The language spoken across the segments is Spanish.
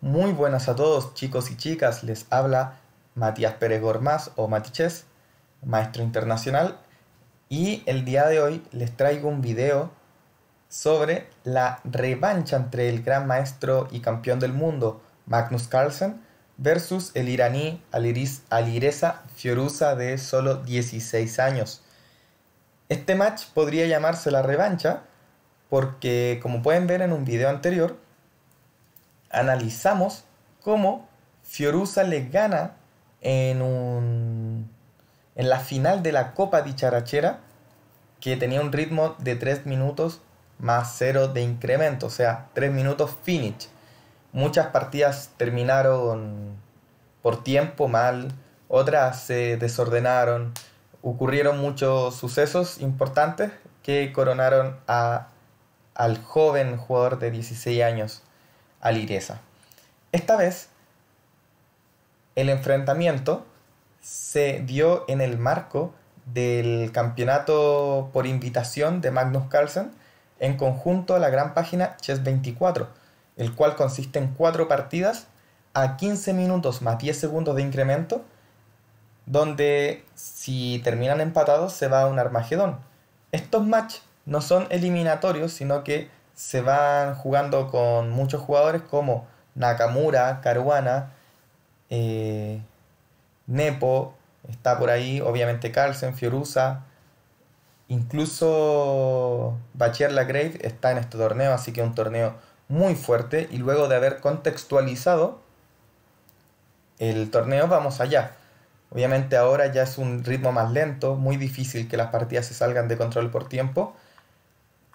Muy buenas a todos chicos y chicas, les habla Matías Pérez Gormaz o Matiches, maestro internacional, y el día de hoy les traigo un video sobre la revancha entre el gran maestro y campeón del mundo Magnus Carlsen versus el iraní Alireza Fiorusa de solo 16 años. Este match podría llamarse la revancha porque como pueden ver en un video anterior, analizamos cómo Fiorusa le gana en, un, en la final de la Copa Dicharachera, que tenía un ritmo de 3 minutos más 0 de incremento, o sea, 3 minutos finish. Muchas partidas terminaron por tiempo mal, otras se desordenaron, ocurrieron muchos sucesos importantes que coronaron al joven jugador de 16 años a Esta vez, el enfrentamiento se dio en el marco del campeonato por invitación de Magnus Carlsen en conjunto a la gran página Chess 24, el cual consiste en cuatro partidas a 15 minutos más 10 segundos de incremento, donde si terminan empatados se va a un Armagedón. Estos match no son eliminatorios, sino que se van jugando con muchos jugadores como Nakamura, Caruana, eh, Nepo, está por ahí, obviamente Carlsen, Fiorusa, incluso Bachir Lagrave está en este torneo, así que un torneo muy fuerte y luego de haber contextualizado el torneo vamos allá. Obviamente ahora ya es un ritmo más lento, muy difícil que las partidas se salgan de control por tiempo,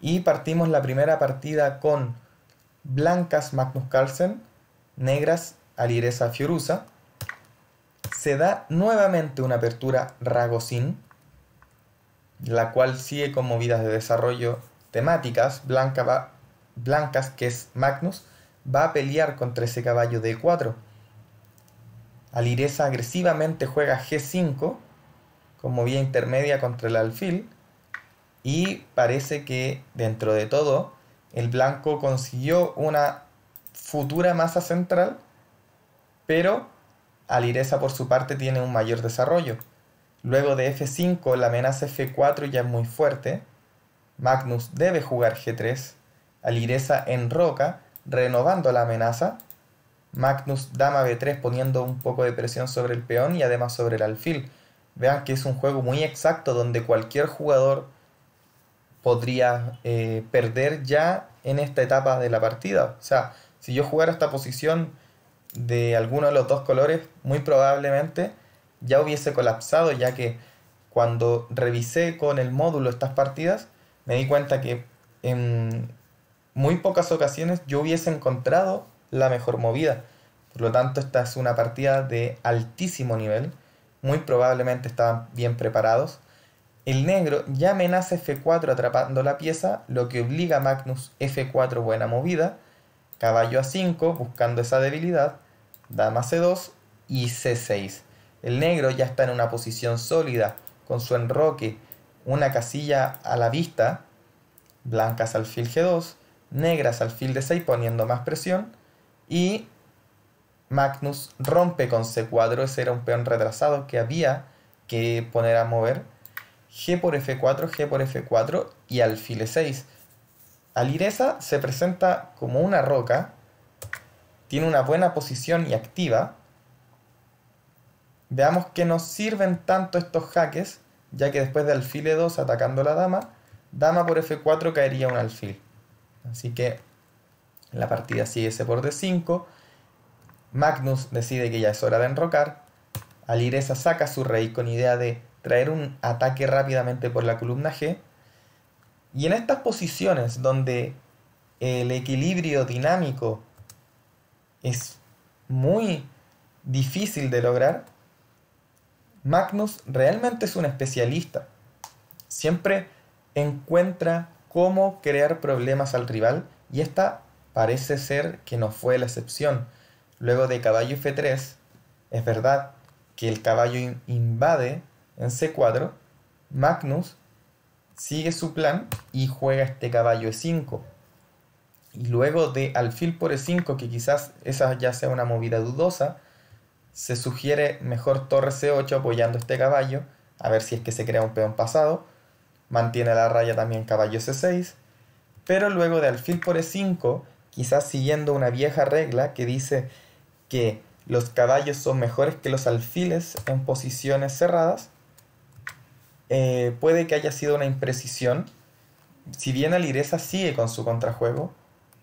y partimos la primera partida con blancas Magnus Carlsen, negras Alireza Fiorusa. Se da nuevamente una apertura Ragocin, la cual sigue con movidas de desarrollo temáticas. blancas, que es Magnus, va a pelear contra ese caballo d 4 Alireza agresivamente juega G5 como vía intermedia contra el alfil. Y parece que dentro de todo, el blanco consiguió una futura masa central, pero Alireza por su parte tiene un mayor desarrollo. Luego de F5 la amenaza F4 ya es muy fuerte. Magnus debe jugar G3. en roca, renovando la amenaza. Magnus dama B3 poniendo un poco de presión sobre el peón y además sobre el alfil. Vean que es un juego muy exacto donde cualquier jugador podría eh, perder ya en esta etapa de la partida. O sea, si yo jugara esta posición de alguno de los dos colores, muy probablemente ya hubiese colapsado, ya que cuando revisé con el módulo estas partidas, me di cuenta que en muy pocas ocasiones yo hubiese encontrado la mejor movida. Por lo tanto, esta es una partida de altísimo nivel. Muy probablemente estaban bien preparados. El negro ya amenaza F4 atrapando la pieza, lo que obliga a Magnus F4 buena movida, caballo A5 buscando esa debilidad, dama C2 y C6. El negro ya está en una posición sólida con su enroque, una casilla a la vista, blancas alfil G2, negras alfil D6 poniendo más presión y Magnus rompe con C4, ese era un peón retrasado que había que poner a mover G por F4, G por F4 y alfil 6. Alireza se presenta como una roca, tiene una buena posición y activa. Veamos que nos sirven tanto estos jaques, ya que después de alfil E2 atacando la dama, dama por F4 caería un alfil. Así que la partida sigue ese por D5. Magnus decide que ya es hora de enrocar. Alireza saca su rey con idea de traer un ataque rápidamente por la columna G. Y en estas posiciones donde el equilibrio dinámico es muy difícil de lograr, Magnus realmente es un especialista. Siempre encuentra cómo crear problemas al rival y esta parece ser que no fue la excepción. Luego de caballo F3, es verdad que el caballo invade en C4, Magnus sigue su plan y juega este caballo E5. Y luego de alfil por E5, que quizás esa ya sea una movida dudosa, se sugiere mejor torre C8 apoyando este caballo, a ver si es que se crea un peón pasado. Mantiene la raya también caballo C6. Pero luego de alfil por E5, quizás siguiendo una vieja regla que dice que los caballos son mejores que los alfiles en posiciones cerradas, eh, puede que haya sido una imprecisión. Si bien Alireza sigue con su contrajuego,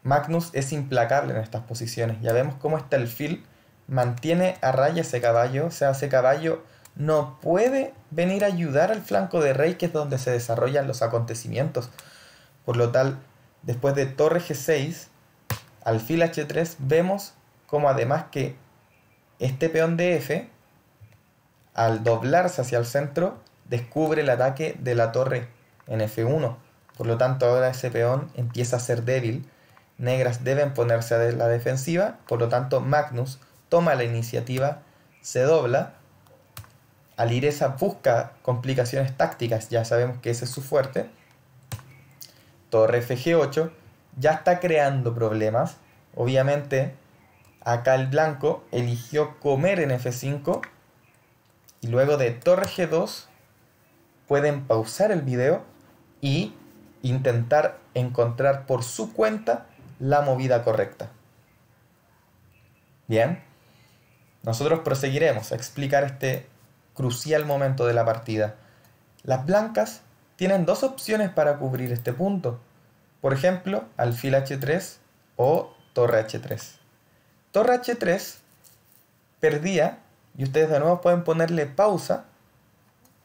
Magnus es implacable en estas posiciones. Ya vemos cómo está el fil, mantiene a raya ese caballo, o sea, ese caballo no puede venir a ayudar al flanco de rey, que es donde se desarrollan los acontecimientos. Por lo tal, después de torre G6, alfil H3, vemos como además que este peón de F, al doblarse hacia el centro, descubre el ataque de la torre en F1. Por lo tanto, ahora ese peón empieza a ser débil. Negras deben ponerse a la defensiva. Por lo tanto, Magnus toma la iniciativa, se dobla. Alireza busca complicaciones tácticas, ya sabemos que ese es su fuerte. Torre FG8 ya está creando problemas. Obviamente, acá el blanco eligió comer en F5 y luego de torre G2 pueden pausar el video y intentar encontrar por su cuenta la movida correcta. Bien, nosotros proseguiremos a explicar este crucial momento de la partida. Las blancas tienen dos opciones para cubrir este punto. Por ejemplo, alfil h3 o torre h3. Torre h3 perdía, y ustedes de nuevo pueden ponerle pausa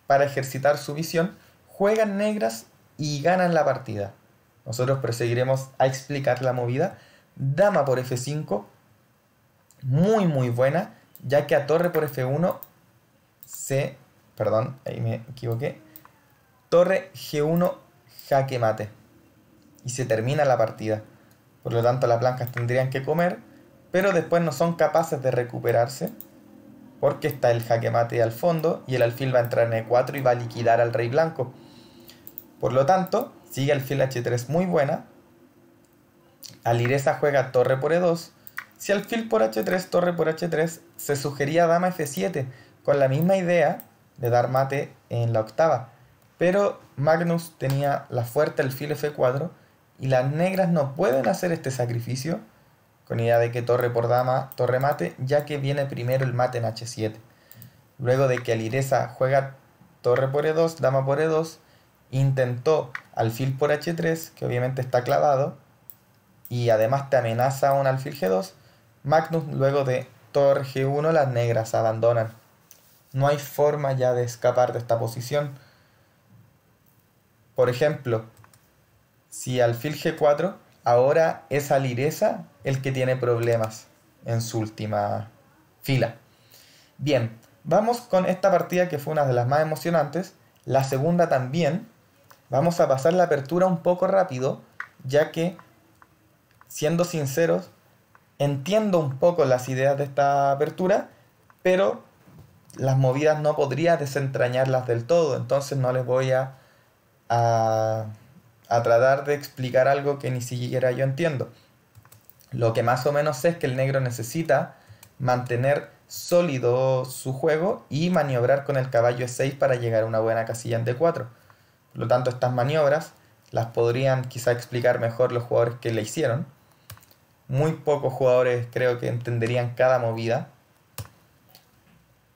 para ejercitar su visión, juegan negras y ganan la partida. Nosotros proseguiremos a explicar la movida. Dama por F5, muy muy buena, ya que a torre por F1 se... Perdón, ahí me equivoqué. Torre G1, jaque mate. Y se termina la partida. Por lo tanto, las blancas tendrían que comer, pero después no son capaces de recuperarse porque está el jaque mate al fondo y el alfil va a entrar en E4 y va a liquidar al rey blanco. Por lo tanto, sigue alfil H3 muy buena. Aliresa juega torre por E2. Si alfil por H3, torre por H3, se sugería dama F7 con la misma idea de dar mate en la octava. Pero Magnus tenía la fuerte alfil F4 y las negras no pueden hacer este sacrificio con idea de que torre por dama, torre mate, ya que viene primero el mate en h7. Luego de que Alireza juega torre por e2, dama por e2, intentó alfil por h3, que obviamente está clavado, y además te amenaza un alfil g2, Magnus luego de torre g1 las negras abandonan. No hay forma ya de escapar de esta posición. Por ejemplo, si alfil g4, ahora es Alireza el que tiene problemas en su última fila. Bien, vamos con esta partida que fue una de las más emocionantes, la segunda también. Vamos a pasar la apertura un poco rápido, ya que, siendo sinceros, entiendo un poco las ideas de esta apertura, pero las movidas no podría desentrañarlas del todo, entonces no les voy a tratar de explicar algo que ni siquiera yo entiendo. Lo que más o menos es que el negro necesita mantener sólido su juego y maniobrar con el caballo E6 para llegar a una buena casilla en D4. Por lo tanto, estas maniobras las podrían quizá explicar mejor los jugadores que le hicieron. Muy pocos jugadores creo que entenderían cada movida.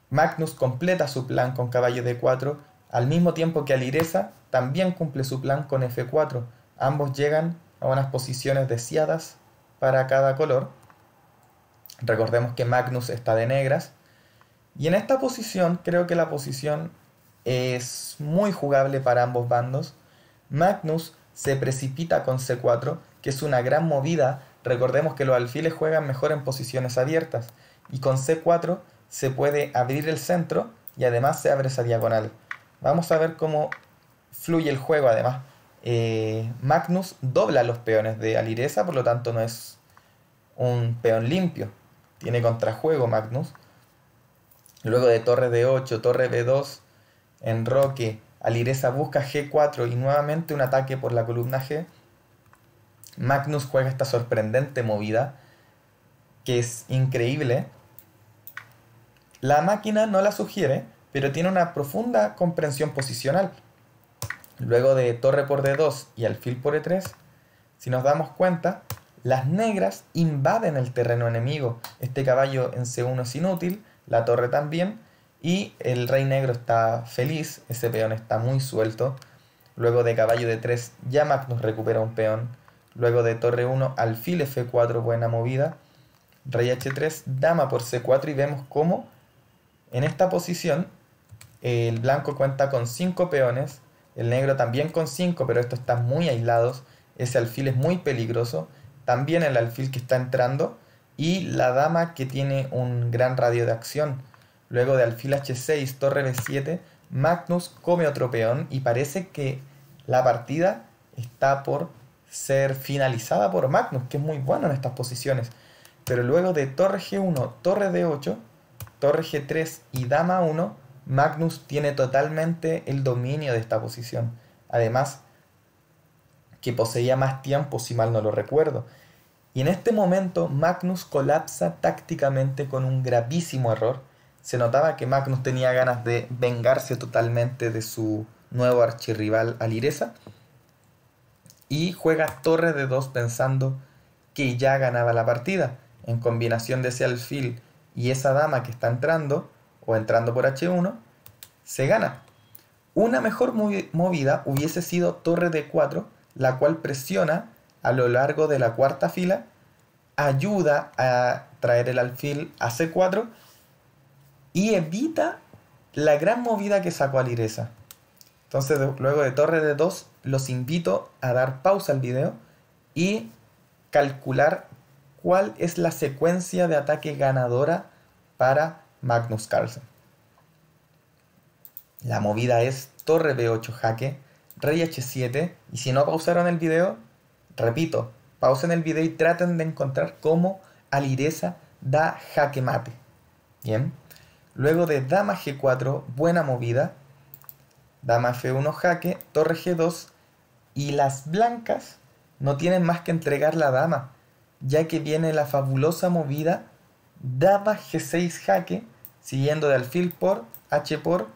Magnus completa su plan con caballo D4 al mismo tiempo que Alireza también cumple su plan con F4. Ambos llegan a unas posiciones deseadas para cada color. Recordemos que Magnus está de negras. Y en esta posición creo que la posición es muy jugable para ambos bandos. Magnus se precipita con C4, que es una gran movida. Recordemos que los alfiles juegan mejor en posiciones abiertas. Y con C4 se puede abrir el centro y además se abre esa diagonal. Vamos a ver cómo fluye el juego además. Eh, Magnus dobla los peones de Alireza, por lo tanto no es un peón limpio. Tiene contrajuego Magnus. Luego de torre D8, torre B2, roque Alireza busca G4 y nuevamente un ataque por la columna G. Magnus juega esta sorprendente movida, que es increíble. La máquina no la sugiere, pero tiene una profunda comprensión posicional luego de torre por D2 y alfil por E3, si nos damos cuenta, las negras invaden el terreno enemigo. Este caballo en C1 es inútil, la torre también, y el rey negro está feliz, ese peón está muy suelto. Luego de caballo D3, ya nos recupera un peón. Luego de torre 1, alfil F4, buena movida. Rey H3, dama por C4 y vemos cómo en esta posición el blanco cuenta con 5 peones, el negro también con 5, pero estos están muy aislados. Ese alfil es muy peligroso. También el alfil que está entrando. Y la dama que tiene un gran radio de acción. Luego de alfil h6, torre b7, Magnus come otro peón y parece que la partida está por ser finalizada por Magnus, que es muy bueno en estas posiciones. Pero luego de torre g1, torre d8, torre g3 y dama 1, Magnus tiene totalmente el dominio de esta posición. Además, que poseía más tiempo, si mal no lo recuerdo. Y en este momento Magnus colapsa tácticamente con un gravísimo error. Se notaba que Magnus tenía ganas de vengarse totalmente de su nuevo archirrival Alireza. Y juega torre de dos pensando que ya ganaba la partida. En combinación de ese alfil y esa dama que está entrando, o entrando por H1, se gana. Una mejor movida hubiese sido torre D4, la cual presiona a lo largo de la cuarta fila, ayuda a traer el alfil a C4 y evita la gran movida que sacó Alireza. Entonces, luego de torre D2, los invito a dar pausa al video y calcular cuál es la secuencia de ataque ganadora para Magnus Carlsen. La movida es torre B8 jaque, rey H7, y si no pausaron el video, repito, pausen el video y traten de encontrar cómo Alireza da jaque mate. Bien. Luego de dama G4, buena movida. Dama F1 jaque, torre G2, y las blancas no tienen más que entregar la dama, ya que viene la fabulosa movida dama g6 jaque, siguiendo de alfil por, h por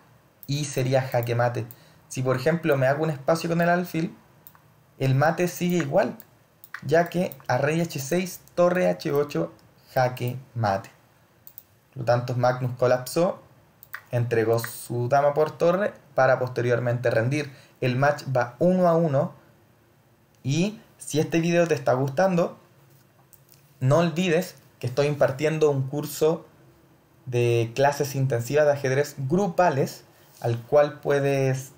y sería jaque mate. Si por ejemplo me hago un espacio con el alfil, el mate sigue igual, ya que a rey h6, torre h8, jaque mate. Por lo tanto, Magnus colapsó, entregó su dama por torre para posteriormente rendir. El match va 1 a 1 y si este video te está gustando, no olvides estoy impartiendo un curso de clases intensivas de ajedrez grupales al cual puedes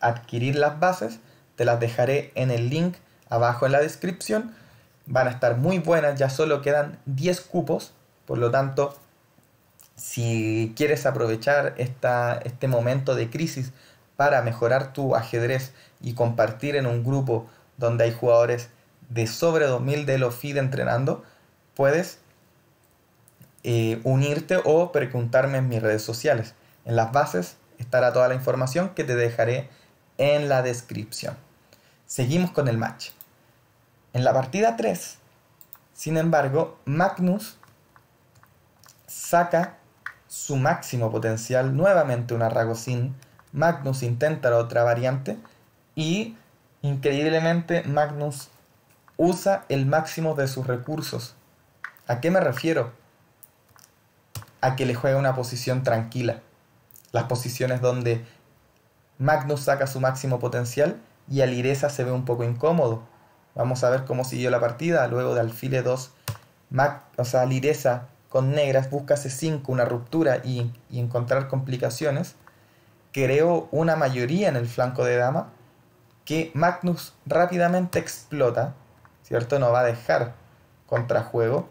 adquirir las bases. Te las dejaré en el link abajo en la descripción. Van a estar muy buenas, ya solo quedan 10 cupos, por lo tanto, si quieres aprovechar esta, este momento de crisis para mejorar tu ajedrez y compartir en un grupo donde hay jugadores de sobre 2000 de los FIDE entrenando, puedes unirte o preguntarme en mis redes sociales. En las bases estará toda la información que te dejaré en la descripción. Seguimos con el match. En la partida 3, sin embargo, Magnus saca su máximo potencial, nuevamente una sin Magnus intenta la otra variante y increíblemente Magnus usa el máximo de sus recursos. ¿A qué me refiero? a que le juegue una posición tranquila. Las posiciones donde Magnus saca su máximo potencial y Alireza se ve un poco incómodo. Vamos a ver cómo siguió la partida. Luego de alfile 2, o sea, Alireza con negras busca C5, una ruptura y, y encontrar complicaciones. Creó una mayoría en el flanco de dama que Magnus rápidamente explota, ¿cierto? No va a dejar contrajuego.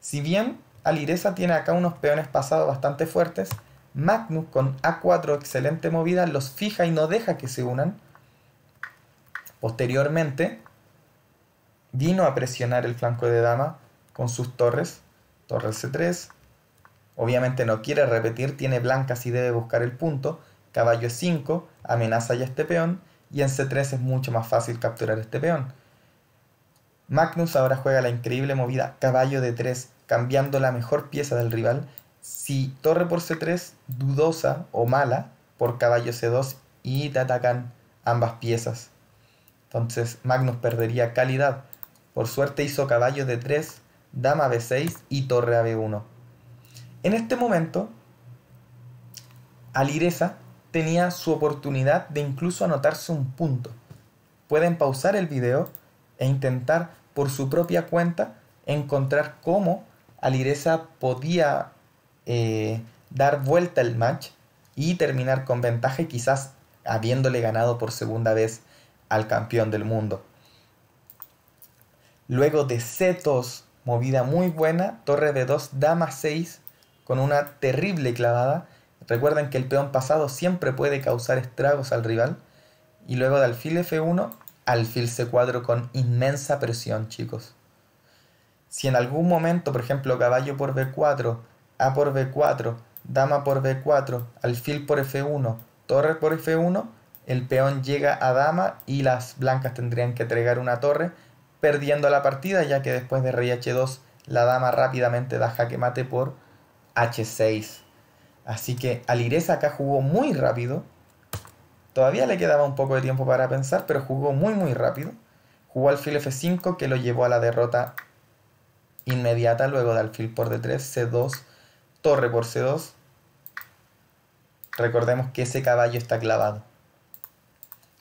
Si bien Alireza tiene acá unos peones pasados bastante fuertes. Magnus con A4, excelente movida, los fija y no deja que se unan. Posteriormente, vino a presionar el flanco de dama con sus torres. Torre C3. Obviamente no quiere repetir, tiene blancas y debe buscar el punto. Caballo E5, amenaza ya este peón. Y en C3 es mucho más fácil capturar este peón. Magnus ahora juega la increíble movida caballo de 3, cambiando la mejor pieza del rival. Si torre por C3, dudosa o mala, por caballo C2 y te atacan ambas piezas. Entonces Magnus perdería calidad. Por suerte hizo caballo de 3, dama B6 y torre a B1. En este momento, Alireza tenía su oportunidad de incluso anotarse un punto. Pueden pausar el video e intentar por su propia cuenta encontrar cómo Alireza podía eh, dar vuelta el match y terminar con ventaja quizás habiéndole ganado por segunda vez al campeón del mundo. Luego de C2 movida muy buena, torre de 2, dama 6 con una terrible clavada. Recuerden que el peón pasado siempre puede causar estragos al rival. Y luego de alfil F1, alfil C4 con inmensa presión, chicos. Si en algún momento, por ejemplo, caballo por B4, A por B4, dama por B4, alfil por F1, torre por F1, el peón llega a dama y las blancas tendrían que entregar una torre, perdiendo la partida, ya que después de rey H2 la dama rápidamente da jaque mate por H6. Así que Alireza acá jugó muy rápido, Todavía le quedaba un poco de tiempo para pensar, pero jugó muy muy rápido. Jugó alfil f5 que lo llevó a la derrota inmediata luego de alfil por d3, c2, torre por c2. Recordemos que ese caballo está clavado.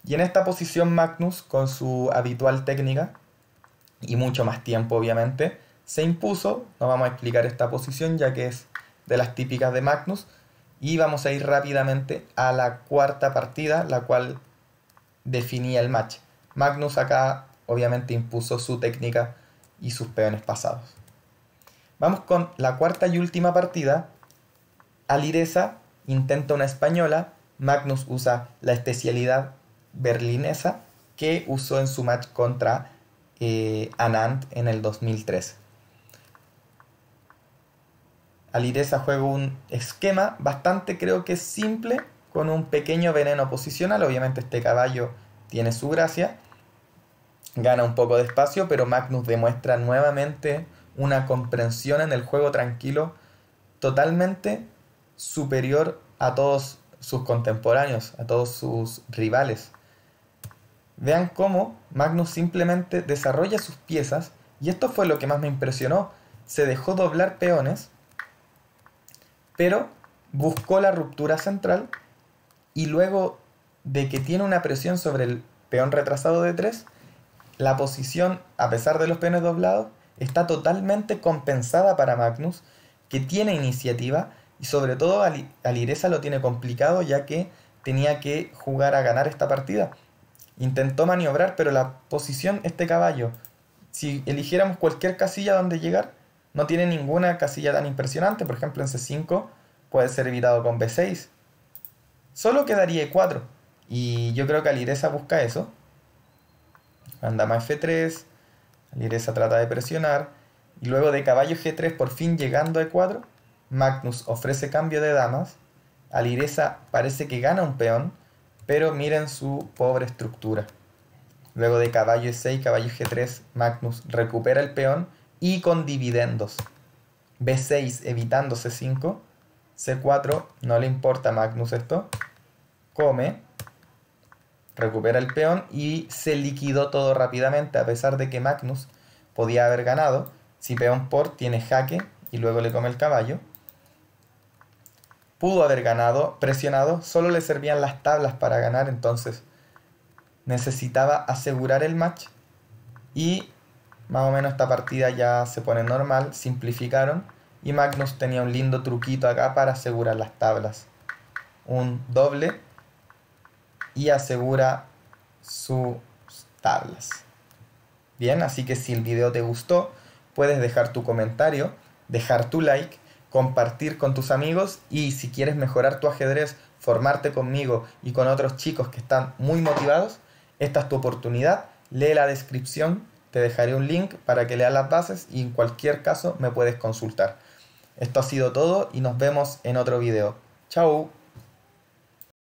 Y en esta posición Magnus, con su habitual técnica, y mucho más tiempo obviamente, se impuso, no vamos a explicar esta posición ya que es de las típicas de Magnus, y vamos a ir rápidamente a la cuarta partida, la cual definía el match. Magnus acá obviamente impuso su técnica y sus peones pasados. Vamos con la cuarta y última partida. Alireza intenta una española, Magnus usa la especialidad berlinesa que usó en su match contra eh, Anand en el 2013. Alireza juega un esquema bastante creo que simple con un pequeño veneno posicional. Obviamente este caballo tiene su gracia. Gana un poco de espacio, pero Magnus demuestra nuevamente una comprensión en el juego tranquilo totalmente superior a todos sus contemporáneos, a todos sus rivales. Vean cómo Magnus simplemente desarrolla sus piezas y esto fue lo que más me impresionó. Se dejó doblar peones pero buscó la ruptura central y luego de que tiene una presión sobre el peón retrasado de 3, la posición, a pesar de los peones doblados, está totalmente compensada para Magnus, que tiene iniciativa y sobre todo Alireza lo tiene complicado ya que tenía que jugar a ganar esta partida. Intentó maniobrar, pero la posición, este caballo, si eligiéramos cualquier casilla donde llegar, no tiene ninguna casilla tan impresionante, por ejemplo en C5 puede ser evitado con B6. Solo quedaría E4 y yo creo que Aliresa busca eso. anda más F3, Aliresa trata de presionar y luego de caballo G3 por fin llegando a E4, Magnus ofrece cambio de damas, Aliresa parece que gana un peón, pero miren su pobre estructura. Luego de caballo E6, caballo G3, Magnus recupera el peón y con dividendos. B6 evitando C5. C4 no le importa a Magnus esto. Come. Recupera el peón y se liquidó todo rápidamente a pesar de que Magnus podía haber ganado. Si peón por tiene jaque y luego le come el caballo. Pudo haber ganado, presionado, solo le servían las tablas para ganar, entonces necesitaba asegurar el match y más o menos esta partida ya se pone normal, simplificaron. Y Magnus tenía un lindo truquito acá para asegurar las tablas. Un doble y asegura sus tablas. Bien, así que si el video te gustó, puedes dejar tu comentario, dejar tu like, compartir con tus amigos y si quieres mejorar tu ajedrez, formarte conmigo y con otros chicos que están muy motivados, esta es tu oportunidad. Lee la descripción te dejaré un link para que leas las bases y en cualquier caso me puedes consultar. Esto ha sido todo y nos vemos en otro video. ¡Chao!